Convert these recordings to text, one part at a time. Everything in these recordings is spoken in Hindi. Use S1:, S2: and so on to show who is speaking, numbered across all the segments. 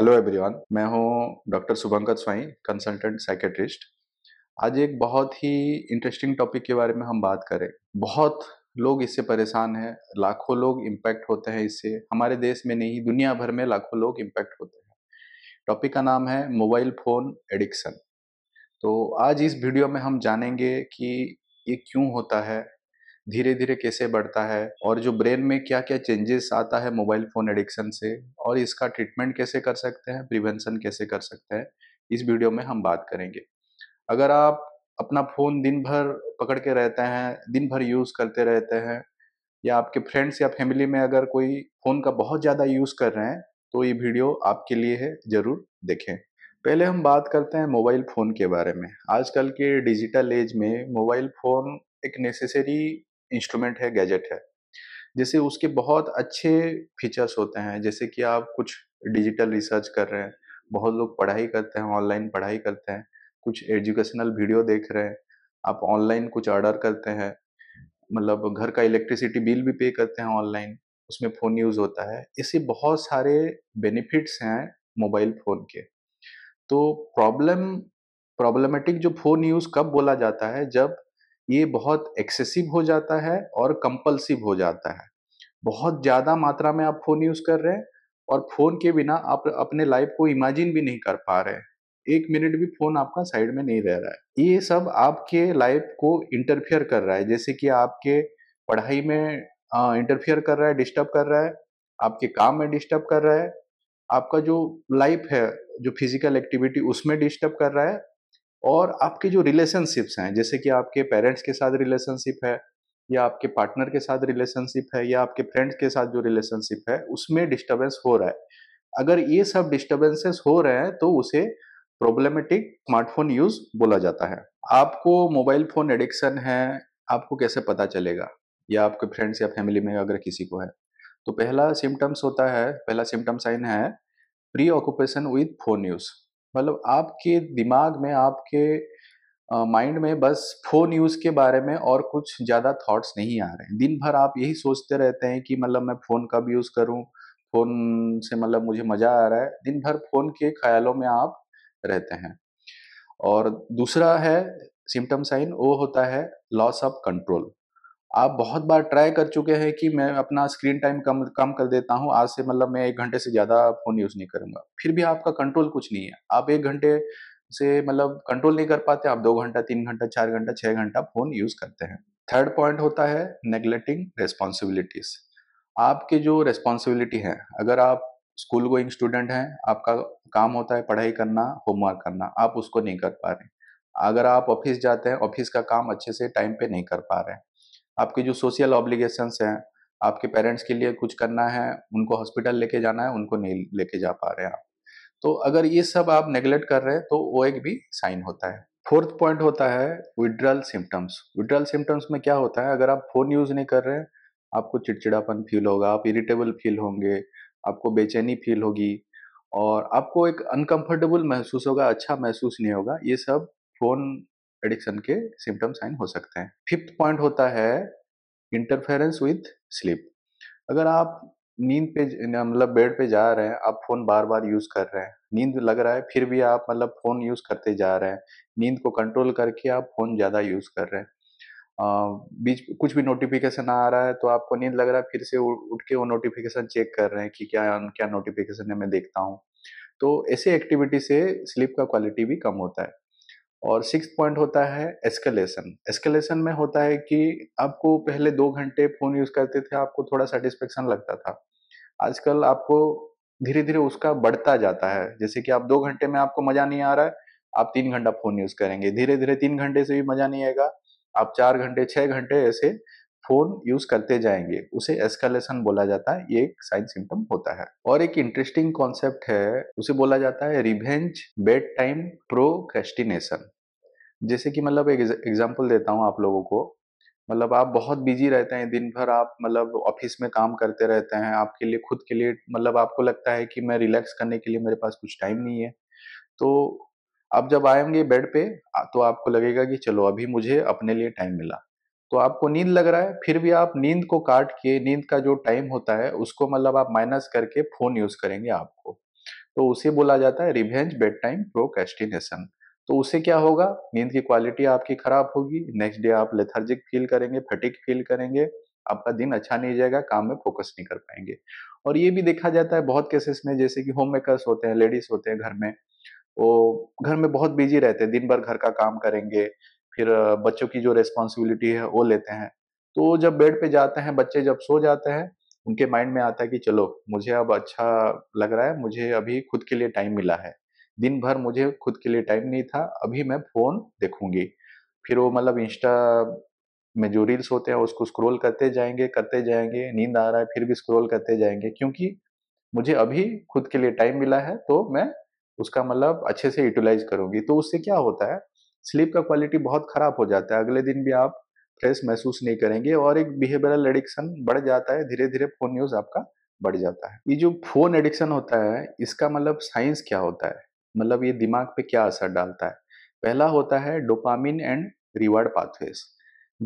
S1: हेलो एवरीवन मैं हूं doctor Shubhankar Swain consultant psychiatrist आज एक बहुत ही इंटरेस्टिंग टॉपिक के बारे में हम बात करें बहुत लोग इससे परेशान हैं लाखों लोग इम्पैक्ट होते हैं इससे हमारे देश में नहीं दुनिया भर में लाखों लोग इम्पैक्ट होते हैं टॉपिक का नाम है मोबाइल फ़ोन एडिक्शन तो आज इस वीडियो में हम जानेंगे कि ये क्यों होता है धीरे धीरे कैसे बढ़ता है और जो ब्रेन में क्या क्या चेंजेस आता है मोबाइल फोन एडिक्शन से और इसका ट्रीटमेंट कैसे कर सकते हैं प्रिवेंशन कैसे कर सकते हैं इस वीडियो में हम बात करेंगे अगर आप अपना फ़ोन दिन भर पकड़ के रहते हैं दिन भर यूज़ करते रहते हैं या आपके फ्रेंड्स या फैमिली में अगर कोई फ़ोन का बहुत ज़्यादा यूज़ कर रहे हैं तो ये वीडियो आपके लिए है ज़रूर देखें पहले हम बात करते हैं मोबाइल फ़ोन के बारे में आजकल के डिजिटल एज में मोबाइल फ़ोन एक नेसेसरी इंस्ट्रूमेंट है गैजेट है जैसे उसके बहुत अच्छे फीचर्स होते हैं जैसे कि आप कुछ डिजिटल रिसर्च कर रहे हैं बहुत लोग पढ़ाई करते हैं ऑनलाइन पढ़ाई करते हैं कुछ एजुकेशनल वीडियो देख रहे हैं आप ऑनलाइन कुछ ऑर्डर करते हैं मतलब घर का इलेक्ट्रिसिटी बिल भी पे करते हैं ऑनलाइन उसमें फ़ोन यूज़ होता है ऐसे बहुत सारे बेनिफिट्स हैं मोबाइल फ़ोन के तो प्रॉब्लम प्रॉब्लमेटिक जो फ़ोन यूज़ कब बोला जाता है जब ये बहुत एक्सेसिव हो जाता है और कंपल्सिव हो जाता है बहुत ज़्यादा मात्रा में आप फ़ोन यूज़ कर रहे हैं और फ़ोन के बिना आप अपने लाइफ को इमेजिन भी नहीं कर पा रहे हैं एक मिनट भी फ़ोन आपका साइड में नहीं रह रहा है ये सब आपके लाइफ को इंटरफियर कर रहा है जैसे कि आपके पढ़ाई में इंटरफियर कर रहा है डिस्टर्ब कर रहा है आपके काम में डिस्टर्ब कर रहा है आपका जो लाइफ है जो फिजिकल एक्टिविटी उसमें डिस्टर्ब कर रहा है और आपके जो रिलेशनशिप्स हैं जैसे कि आपके पेरेंट्स के साथ रिलेशनशिप है या आपके पार्टनर के साथ रिलेशनशिप है या आपके फ्रेंड्स के साथ जो रिलेशनशिप है उसमें डिस्टर्बेंस हो रहा है अगर ये सब डिस्टर्बेंसेस हो रहे हैं तो उसे प्रॉब्लमेटिक स्मार्टफोन यूज बोला जाता है आपको मोबाइल फोन एडिक्शन है आपको कैसे पता चलेगा या आपके फ्रेंड्स या फैमिली में अगर किसी को है तो पहला सिम्टम्स होता है पहला सिम्टम साइन है preoccupation with phone use मतलब आपके दिमाग में आपके माइंड में बस फोन यूज के बारे में और कुछ ज्यादा थॉट्स नहीं आ रहे हैं दिन भर आप यही सोचते रहते हैं कि मतलब मैं फोन कब यूज करूं फोन से मतलब मुझे मजा आ रहा है दिन भर फोन के ख्यालों में आप रहते हैं और दूसरा है सिम्टम साइन वो होता है लॉस ऑफ कंट्रोल आप बहुत बार ट्राई कर चुके हैं कि मैं अपना स्क्रीन टाइम कम कम कर देता हूं आज से मतलब मैं एक घंटे से ज़्यादा फ़ोन यूज़ नहीं करूंगा फिर भी आपका कंट्रोल कुछ नहीं है आप एक घंटे से मतलब कंट्रोल नहीं कर पाते आप दो घंटा तीन घंटा चार घंटा छः घंटा फ़ोन यूज़ करते हैं थर्ड पॉइंट होता है नेगलेक्टिंग रेस्पॉन्सिबिलिटीज़ आपके जो रेस्पॉन्सिबिलिटी हैं अगर आप स्कूल गोइंग स्टूडेंट हैं आपका काम होता है पढ़ाई करना होमवर्क करना आप उसको नहीं कर पा रहे अगर आप ऑफिस जाते हैं ऑफिस का काम अच्छे से टाइम पे नहीं कर पा रहे हैं आपके जो सोशल ऑब्लिगेशंस हैं आपके पेरेंट्स के लिए कुछ करना है उनको हॉस्पिटल लेके जाना है उनको नहीं लेके जा पा रहे हैं आप तो अगर ये सब आप नेग्लेक्ट कर रहे हैं तो वो एक भी साइन होता है फोर्थ पॉइंट होता है विड्रल सिम्टम्स विड्रल सिम्टम्स में क्या होता है अगर आप फोन यूज नहीं कर रहे हैं आपको चिड़चिड़ापन फील होगा आप इरिटेबल फील होंगे आपको बेचैनी फील होगी और आपको एक अनकंफर्टेबल महसूस होगा अच्छा महसूस नहीं होगा ये सब फोन एडिक्शन के सिम्टम साइन हो सकते हैं फिफ्थ पॉइंट होता है इंटरफेरेंस विथ स्लीप अगर आप नींद पे मतलब बेड पे जा रहे हैं आप फोन बार बार यूज कर रहे हैं नींद लग रहा है फिर भी आप मतलब फोन यूज करते जा रहे हैं नींद को कंट्रोल करके आप फोन ज्यादा यूज कर रहे हैं बीच कुछ भी नोटिफिकेशन आ रहा है तो आपको नींद लग रहा है फिर से उठ के वो नोटिफिकेशन चेक कर रहे हैं कि क्या क्या नोटिफिकेशन है मैं देखता हूँ तो ऐसे एक्टिविटी से स्लीप का क्वालिटी भी कम होता है और सिक्स पॉइंट होता है एस्केलेशन एस्केलेशन में होता है कि आपको पहले दो घंटे फोन यूज करते थे आपको थोड़ा सेटिस्फेक्शन लगता था आजकल आपको धीरे धीरे उसका बढ़ता जाता है जैसे कि आप दो घंटे में आपको मजा नहीं आ रहा है आप तीन घंटा फोन यूज करेंगे धीरे धीरे तीन घंटे से भी मजा नहीं आएगा आप चार घंटे छह घंटे ऐसे फोन यूज करते जाएंगे उसे एस्केलेशन बोला जाता है ये एक साइन सिम्टम होता है और एक इंटरेस्टिंग कॉन्सेप्ट है उसे बोला जाता है रिवेंज बेड टाइम प्रोक्रेस्टिनेशन जैसे कि मतलब एक एग्जाम्पल देता हूँ आप लोगों को मतलब आप बहुत बिजी रहते हैं दिन भर आप मतलब ऑफिस में काम करते रहते हैं आपके लिए खुद के लिए मतलब आपको लगता है कि मैं रिलैक्स करने के लिए मेरे पास कुछ टाइम नहीं है तो आप जब आएंगे बेड पे तो आपको लगेगा कि चलो अभी मुझे अपने लिए टाइम मिला तो आपको नींद लग रहा है फिर भी आप नींद को काट के नींद का जो टाइम होता है उसको मतलब आप माइनस करके फोन यूज करेंगे आपको तो उसे बोला जाता है रिवेंज बेड टाइम प्रोकेस्टिनेशन तो उसे क्या होगा नींद की क्वालिटी आपकी खराब होगी नेक्स्ट डे आप लेथर्जिक फील करेंगे फटिक फील करेंगे आपका दिन अच्छा नहीं जाएगा काम में फोकस नहीं कर पाएंगे और ये भी देखा जाता है बहुत केसेस में जैसे कि होम मेकर्स होते हैं लेडीज होते हैं घर में वो घर में बहुत बिजी रहते हैं दिन भर घर का काम करेंगे फिर बच्चों की जो रेस्पॉन्सिबिलिटी है वो लेते हैं तो जब बेड पे जाते हैं बच्चे जब सो जाते हैं उनके माइंड में आता है कि चलो मुझे अब अच्छा लग रहा है मुझे अभी खुद के लिए टाइम मिला है दिन भर मुझे खुद के लिए टाइम नहीं था अभी मैं फोन देखूंगी फिर वो मतलब इंस्टा में जो रील्स होते हैं उसको स्क्रॉल करते जाएंगे करते जाएंगे नींद आ रहा है फिर भी स्क्रॉल करते जाएंगे क्योंकि मुझे अभी खुद के लिए टाइम मिला है तो मैं उसका मतलब अच्छे से यूटिलाइज करूंगी तो उससे क्या होता है स्लीप का क्वालिटी बहुत खराब हो जाता है अगले दिन भी आप फ्रेश महसूस नहीं करेंगे और एक बिहेवियरल एडिक्शन बढ़ जाता है धीरे धीरे फोन यूज आपका बढ़ जाता है ये जो फोन एडिक्शन होता है इसका मतलब साइंस क्या होता है मतलब ये दिमाग पे क्या असर डालता है पहला होता है डोपामिन एंड रिवार्ड पाथवेज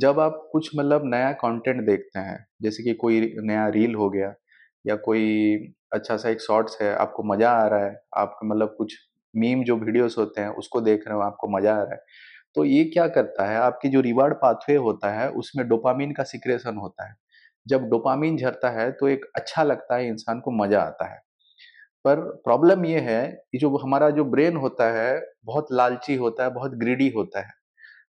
S1: जब आप कुछ मतलब नया कंटेंट देखते हैं जैसे कि कोई नया रील हो गया या कोई अच्छा सा एक शॉर्ट्स है आपको मज़ा आ रहा है आपका मतलब कुछ मीम जो वीडियोस होते हैं उसको देख रहे हो आपको मजा आ रहा है तो ये क्या करता है आपकी जो रिवार्ड पाथवे होता है उसमें डोपामिन का सिक्रेशन होता है जब डोपामिन झरता है तो एक अच्छा लगता है इंसान को मजा आता है पर प्रॉब्लम ये है कि जो हमारा जो ब्रेन होता है बहुत लालची होता है बहुत ग्रीडी होता है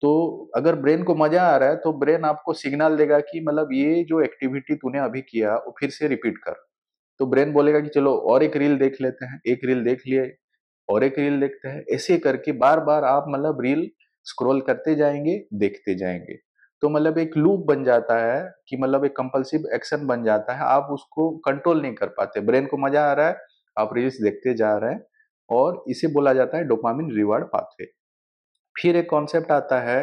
S1: तो अगर ब्रेन को मजा आ रहा है तो ब्रेन आपको सिग्नल देगा कि मतलब ये जो एक्टिविटी तूने अभी किया वो फिर से रिपीट कर तो ब्रेन बोलेगा कि चलो और एक रील देख लेते हैं एक रील देख लिए और एक रील देखते हैं ऐसे करके बार बार आप मतलब रील स्क्रॉल करते जाएंगे देखते जाएंगे तो मतलब एक लूप बन जाता है कि मतलब एक कंपल्सिव एक्शन बन जाता है आप उसको कंट्रोल नहीं कर पाते ब्रेन को मजा आ रहा है आप रील्स देखते जा रहे हैं और इसे बोला जाता है डोपामिन रिवार्ड पाथवे फिर एक कॉन्सेप्ट आता है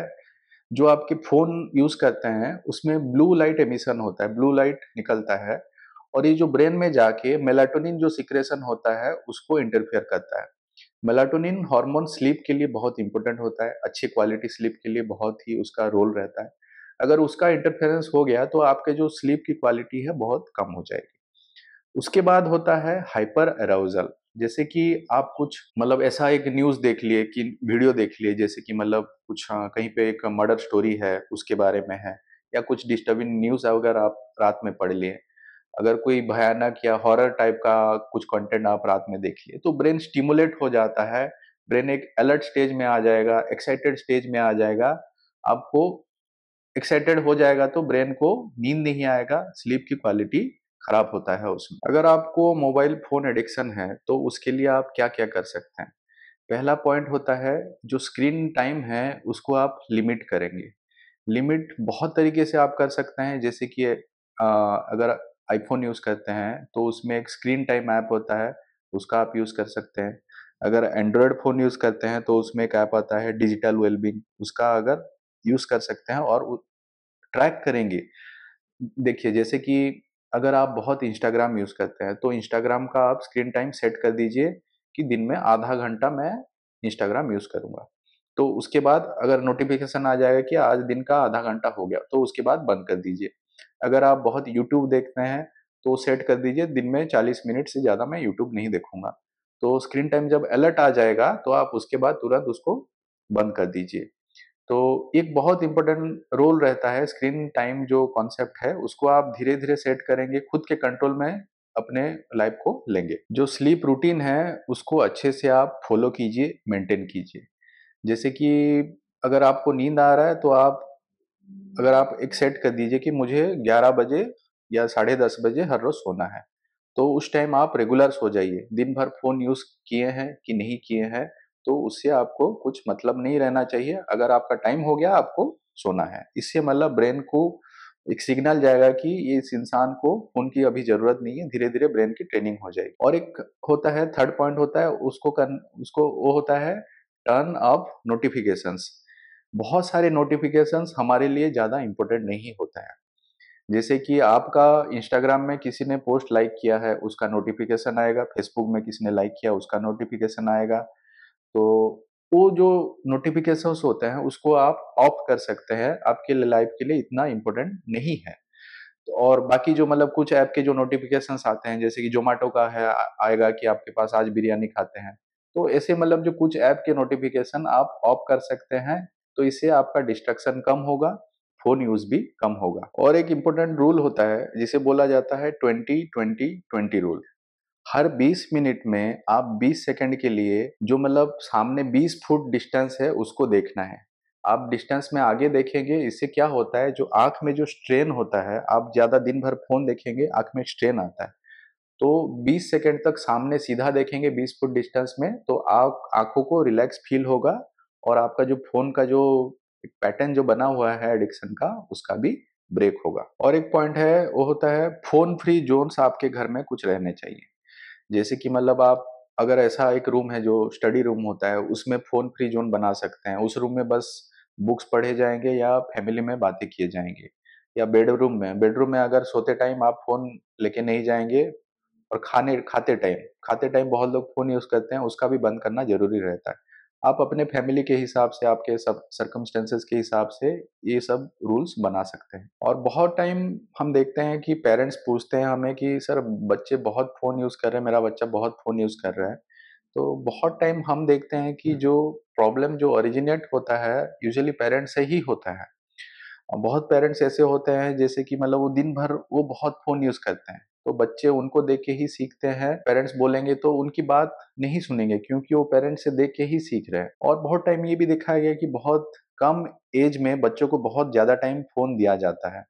S1: जो आपके फोन यूज करते हैं उसमें ब्लू लाइट एमिशन होता है ब्लू लाइट निकलता है और ये जो ब्रेन में जाके मेलाटोनिन जो सिक्रेशन होता है उसको इंटरफेयर करता है मेलाटोनिन हार्मोन स्लीप के लिए बहुत इंपॉर्टेंट होता है अच्छी क्वालिटी स्लीप के लिए बहुत ही उसका रोल रहता है अगर उसका इंटरफेरेंस हो गया तो आपके जो स्लीप की क्वालिटी है बहुत कम हो जाएगी उसके बाद होता है हाइपर अराउजल जैसे कि आप कुछ मतलब ऐसा एक न्यूज़ देख लिए कि वीडियो देख लिए जैसे कि मतलब कुछ हाँ, कहीं पे एक मर्डर स्टोरी है उसके बारे में है या कुछ डिस्टर्बिंग न्यूज़ अगर आप रात में पढ़ लिए अगर कोई भयानक या हॉरर टाइप का कुछ कंटेंट आप रात में देखिए तो ब्रेन स्टिमुलेट हो जाता है ब्रेन एक अलर्ट स्टेज में आ जाएगा एक्साइटेड स्टेज में आ जाएगा आपको एक्साइटेड हो जाएगा तो ब्रेन को नींद नहीं आएगा स्लीप की क्वालिटी खराब होता है उसमें अगर आपको मोबाइल फोन एडिक्शन है तो उसके लिए आप क्या क्या कर सकते हैं पहला पॉइंट होता है जो स्क्रीन टाइम है उसको आप लिमिट करेंगे लिमिट बहुत तरीके से आप कर सकते हैं जैसे कि आ, अगर आईफोन यूज़ करते हैं तो उसमें एक स्क्रीन टाइम ऐप होता है उसका आप यूज़ कर सकते हैं अगर एंड्रॉयड फ़ोन यूज़ करते हैं तो उसमें एक ऐप आता है डिजिटल वेलबिंग उसका अगर यूज़ कर सकते हैं और ट्रैक करेंगे देखिए जैसे कि अगर आप बहुत इंस्टाग्राम यूज़ करते हैं तो इंस्टाग्राम का आप स्क्रीन टाइम सेट कर दीजिए कि दिन में आधा घंटा मैं इंस्टाग्राम यूज़ करूँगा तो उसके बाद अगर नोटिफिकेशन आ जाएगा कि आज दिन का आधा घंटा हो गया तो उसके बाद बंद कर दीजिए अगर आप बहुत यूट्यूब देखते हैं तो सेट कर दीजिए दिन में 40 मिनट से ज़्यादा मैं यूट्यूब नहीं देखूंगा तो स्क्रीन टाइम जब अलर्ट आ जाएगा तो आप उसके बाद तुरंत उसको बंद कर दीजिए तो एक बहुत इंपॉर्टेंट रोल रहता है स्क्रीन टाइम जो कॉन्सेप्ट है उसको आप धीरे धीरे सेट करेंगे खुद के कंट्रोल में अपने लाइफ को लेंगे जो स्लीप रूटीन है उसको अच्छे से आप फॉलो कीजिए मेंटेन कीजिए जैसे कि अगर आपको नींद आ रहा है तो आप अगर आप एक सेट कर दीजिए कि मुझे 11 बजे या साढ़े दस बजे हर रोज सोना है तो उस टाइम आप रेगुलर सो जाइए दिन भर फोन यूज किए हैं कि नहीं किए हैं तो उससे आपको कुछ मतलब नहीं रहना चाहिए अगर आपका टाइम हो गया आपको सोना है इससे मतलब ब्रेन को एक सिग्नल जाएगा कि ये इस इंसान को फोन की अभी जरूरत नहीं है धीरे धीरे ब्रेन की ट्रेनिंग हो जाएगी और एक होता है थर्ड पॉइंट होता है उसको कर, उसको वो होता है टर्न ऑफ नोटिफिकेशंस बहुत सारे नोटिफिकेशन हमारे लिए ज़्यादा इम्पोर्टेंट नहीं होते हैं जैसे कि आपका इंस्टाग्राम में किसी ने पोस्ट लाइक किया है उसका नोटिफिकेशन आएगा फेसबुक में किसी ने लाइक किया उसका नोटिफिकेशन आएगा तो वो जो नोटिफिकेशन होते हैं उसको आप ऑफ कर सकते हैं आपके लाइफ के लिए इतना इम्पोर्टेंट नहीं है तो और बाकी जो मतलब कुछ ऐप के जो नोटिफिकेशन आते हैं जैसे कि जोमेटो का है आएगा कि आपके पास आज बिरयानी खाते हैं तो ऐसे मतलब जो कुछ ऐप के नोटिफिकेशन आप ऑफ कर सकते हैं तो इससे आपका डिस्ट्रक्शन कम होगा फोन यूज भी कम होगा और एक इम्पोर्टेंट रूल होता है जिसे बोला जाता है ट्वेंटी ट्वेंटी ट्वेंटी रूल हर 20 मिनट में आप 20 सेकंड के लिए जो मतलब सामने 20 फुट डिस्टेंस है उसको देखना है आप डिस्टेंस में आगे देखेंगे इससे क्या होता है जो आंख में जो स्ट्रेन होता है आप ज़्यादा दिन भर फोन देखेंगे आंख में स्ट्रेन आता है तो 20 सेकंड तक सामने सीधा देखेंगे 20 फुट डिस्टेंस में तो आप आंखों को रिलैक्स फील होगा और आपका जो फोन का जो पैटर्न जो बना हुआ है एडिक्शन का उसका भी ब्रेक होगा और एक पॉइंट है वो होता है फोन फ्री जोन्स आपके घर में कुछ रहने चाहिए जैसे कि मतलब आप अगर ऐसा एक रूम है जो स्टडी रूम होता है उसमें फोन फ्री जोन बना सकते हैं उस रूम में बस बुक्स पढ़े जाएंगे या फैमिली में बातें किए जाएंगे या बेडरूम में बेडरूम में अगर सोते टाइम आप फोन लेके नहीं जाएंगे और खाने खाते टाइम खाते टाइम बहुत लोग फोन यूज करते हैं उसका भी बंद करना जरूरी रहता है आप अपने फैमिली के हिसाब से आपके सब सर्कमस्टेंसेस के हिसाब से ये सब रूल्स बना सकते हैं और बहुत टाइम हम देखते हैं कि पेरेंट्स पूछते हैं हमें कि सर बच्चे बहुत फ़ोन यूज़ कर रहे हैं मेरा बच्चा बहुत फ़ोन यूज़ कर रहा है तो बहुत टाइम हम देखते हैं कि हम्म। जो प्रॉब्लम जो ओरिजिनेट होता है यूजुअली पेरेंट्स से ही होता है बहुत पेरेंट्स ऐसे होते हैं जैसे कि मतलब वो दिन भर वो बहुत फ़ोन यूज़ करते हैं तो बच्चे उनको देख के ही सीखते हैं पेरेंट्स बोलेंगे तो उनकी बात नहीं सुनेंगे क्योंकि वो पेरेंट्स से देख के ही सीख रहे हैं और बहुत टाइम ये भी दिखाया गया कि बहुत कम एज में बच्चों को बहुत ज़्यादा टाइम फोन दिया जाता है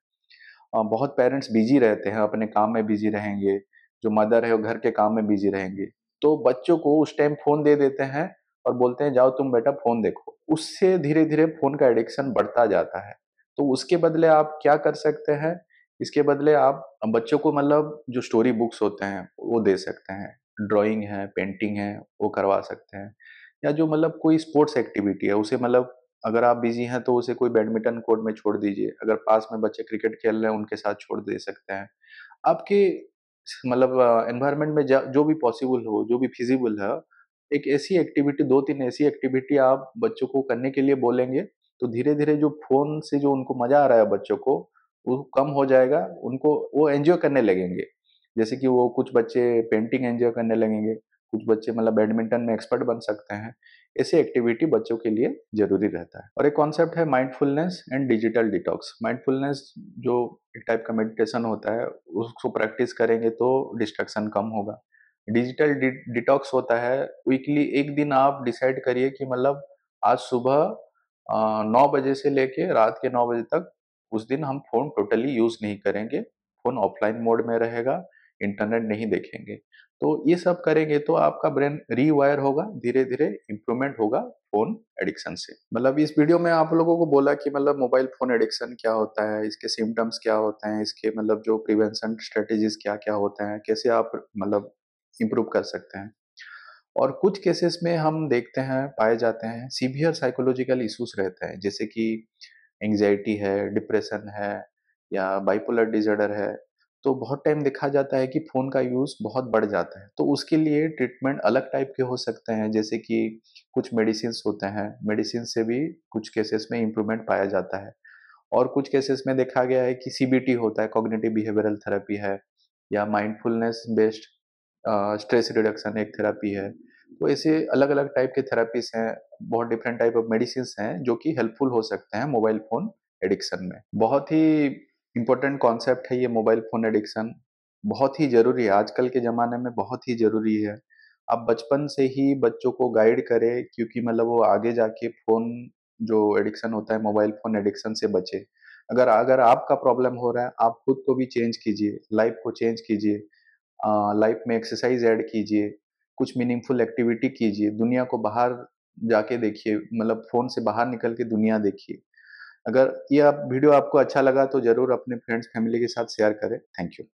S1: बहुत पेरेंट्स बिजी रहते हैं अपने काम में बिजी रहेंगे जो मदर है वो घर के काम में बिजी रहेंगे तो बच्चों को उस टाइम फोन दे देते हैं और बोलते हैं जाओ तुम बेटा फोन देखो उससे धीरे धीरे फोन का एडिक्शन बढ़ता जाता है तो उसके बदले आप क्या कर सकते हैं इसके बदले आप बच्चों को मतलब जो स्टोरी बुक्स होते हैं वो दे सकते हैं ड्राइंग है पेंटिंग है वो करवा सकते हैं या जो मतलब कोई स्पोर्ट्स एक्टिविटी है उसे मतलब अगर आप बिजी हैं तो उसे कोई बैडमिंटन कोर्ट में छोड़ दीजिए अगर पास में बच्चे क्रिकेट खेल रहे हैं उनके साथ छोड़ दे सकते हैं आपके मतलब एनवायरनमेंट में जो भी पॉसिबल हो जो भी फिजिबल है एक ऐसी एक्टिविटी दो तीन ऐसी एक्टिविटी आप बच्चों को करने के लिए बोलेंगे तो धीरे धीरे जो फोन से जो उनको मजा आ रहा है बच्चों को वो कम हो जाएगा उनको वो एनजीओ करने लगेंगे जैसे कि वो कुछ बच्चे पेंटिंग एनजीओ करने लगेंगे कुछ बच्चे मतलब बैडमिंटन में एक्सपर्ट बन सकते हैं ऐसी एक्टिविटी बच्चों के लिए जरूरी रहता है और एक कॉन्सेप्ट है mindfulness and digital detox mindfulness जो एक टाइप का मेडिटेशन होता है उसको प्रैक्टिस करेंगे तो डिस्ट्रक्शन कम होगा डिजिटल डिटॉक्स होता है वीकली एक दिन आप डिसाइड करिए कि मतलब आज सुबह नौ बजे से लेके रात के नौ बजे तक उस दिन हम फोन टोटली यूज नहीं करेंगे फोन ऑफलाइन मोड में रहेगा इंटरनेट नहीं देखेंगे तो ये सब करेंगे तो आपका ब्रेन रीवायर होगा धीरे धीरे इंप्रूवमेंट होगा फोन एडिक्शन से मतलब इस वीडियो में आप लोगों को बोला कि मतलब मोबाइल फोन एडिक्शन क्या होता है इसके सिम्टम्स क्या होते हैं इसके मतलब जो प्रिवेंशन स्ट्रेटेजीज क्या क्या होते हैं कैसे आप मतलब इम्प्रूव कर सकते हैं और कुछ केसेस में हम देखते हैं पाए जाते हैं सीवियर साइकोलॉजिकल इशूज रहते हैं जैसे कि एंग्जाइटी है डिप्रेशन है या बाइपोलर डिजॉर्डर है तो बहुत टाइम देखा जाता है कि फ़ोन का यूज़ बहुत बढ़ जाता है तो उसके लिए ट्रीटमेंट अलग टाइप के हो सकते हैं जैसे कि कुछ मेडिसिन होते हैं मेडिसिन से भी कुछ केसेस में इम्प्रूवमेंट पाया जाता है और कुछ केसेस में देखा गया है कि सी होता है कॉग्नेटिव बिहेवियरल थेरेपी है या माइंडफुलनेस बेस्ड स्ट्रेस रिडक्शन एक थेरेपी है तो ऐसे अलग अलग टाइप के थेरेपीज हैं बहुत डिफरेंट टाइप ऑफ मेडिसिन हैं जो कि हेल्पफुल हो सकते हैं मोबाइल फ़ोन एडिक्शन में बहुत ही इम्पोर्टेंट कॉन्सेप्ट है ये मोबाइल फ़ोन एडिक्शन बहुत ही ज़रूरी है आजकल के ज़माने में बहुत ही ज़रूरी है आप बचपन से ही बच्चों को गाइड करें क्योंकि मतलब वो आगे जाके फ़ोन जो एडिक्शन होता है मोबाइल फ़ोन एडिक्शन से बचे अगर अगर आपका प्रॉब्लम हो रहा है आप खुद को भी चेंज कीजिए लाइफ को चेंज कीजिए लाइफ में एक्सरसाइज ऐड कीजिए कुछ मीनिंगफुल एक्टिविटी कीजिए दुनिया को बाहर जाके देखिए मतलब फोन से बाहर निकल के दुनिया देखिए अगर ये आप वीडियो आपको अच्छा लगा तो जरूर अपने फ्रेंड्स फैमिली के साथ शेयर करें थैंक यू